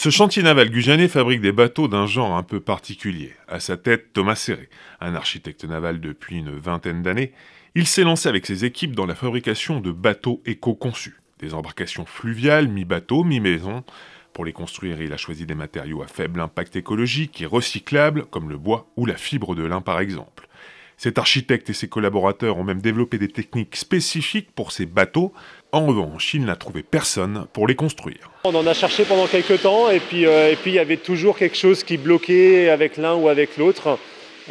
Ce chantier naval gujanais fabrique des bateaux d'un genre un peu particulier. À sa tête, Thomas Serré, un architecte naval depuis une vingtaine d'années, il s'est lancé avec ses équipes dans la fabrication de bateaux éco-conçus, des embarcations fluviales mi-bateau, mi-maison. Pour les construire, il a choisi des matériaux à faible impact écologique et recyclables, comme le bois ou la fibre de lin par exemple. Cet architecte et ses collaborateurs ont même développé des techniques spécifiques pour ces bateaux. En revanche, il n'a trouvé personne pour les construire. On en a cherché pendant quelques temps euh, et puis il y avait toujours quelque chose qui bloquait avec l'un ou avec l'autre.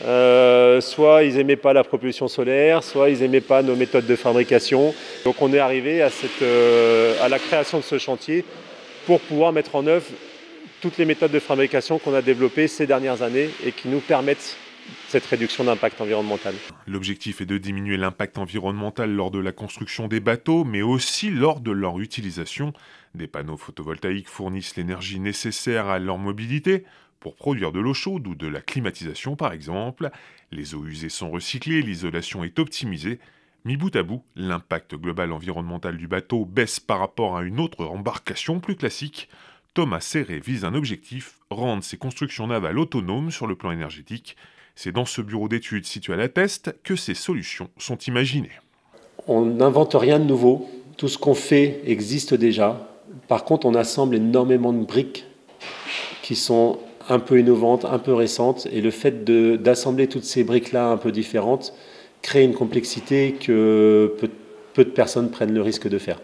Euh, soit ils n'aimaient pas la propulsion solaire, soit ils n'aimaient pas nos méthodes de fabrication. Donc on est arrivé à, cette, euh, à la création de ce chantier pour pouvoir mettre en œuvre toutes les méthodes de fabrication qu'on a développées ces dernières années et qui nous permettent cette réduction d'impact environnemental. L'objectif est de diminuer l'impact environnemental lors de la construction des bateaux, mais aussi lors de leur utilisation. Des panneaux photovoltaïques fournissent l'énergie nécessaire à leur mobilité pour produire de l'eau chaude ou de la climatisation par exemple. Les eaux usées sont recyclées, l'isolation est optimisée. Mi bout à bout, l'impact global environnemental du bateau baisse par rapport à une autre embarcation plus classique. Thomas Serré vise un objectif, rendre ses constructions navales autonomes sur le plan énergétique c'est dans ce bureau d'études situé à la Teste que ces solutions sont imaginées. On n'invente rien de nouveau. Tout ce qu'on fait existe déjà. Par contre, on assemble énormément de briques qui sont un peu innovantes, un peu récentes. Et le fait d'assembler toutes ces briques-là un peu différentes crée une complexité que peu, de personnes prennent le risque de faire.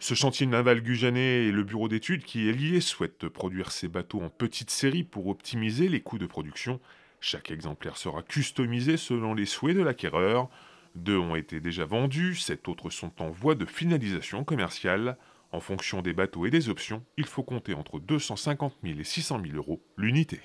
Ce chantier naval Gujanet et le bureau d'études qui est lié souhaitent produire ces bateaux en petite série pour optimiser les coûts de production chaque exemplaire sera customisé selon les souhaits de l'acquéreur. Deux ont été déjà vendus, sept autres sont en voie de finalisation commerciale. En fonction des bateaux et des options, il faut compter entre 250 000 et 600 000 euros l'unité.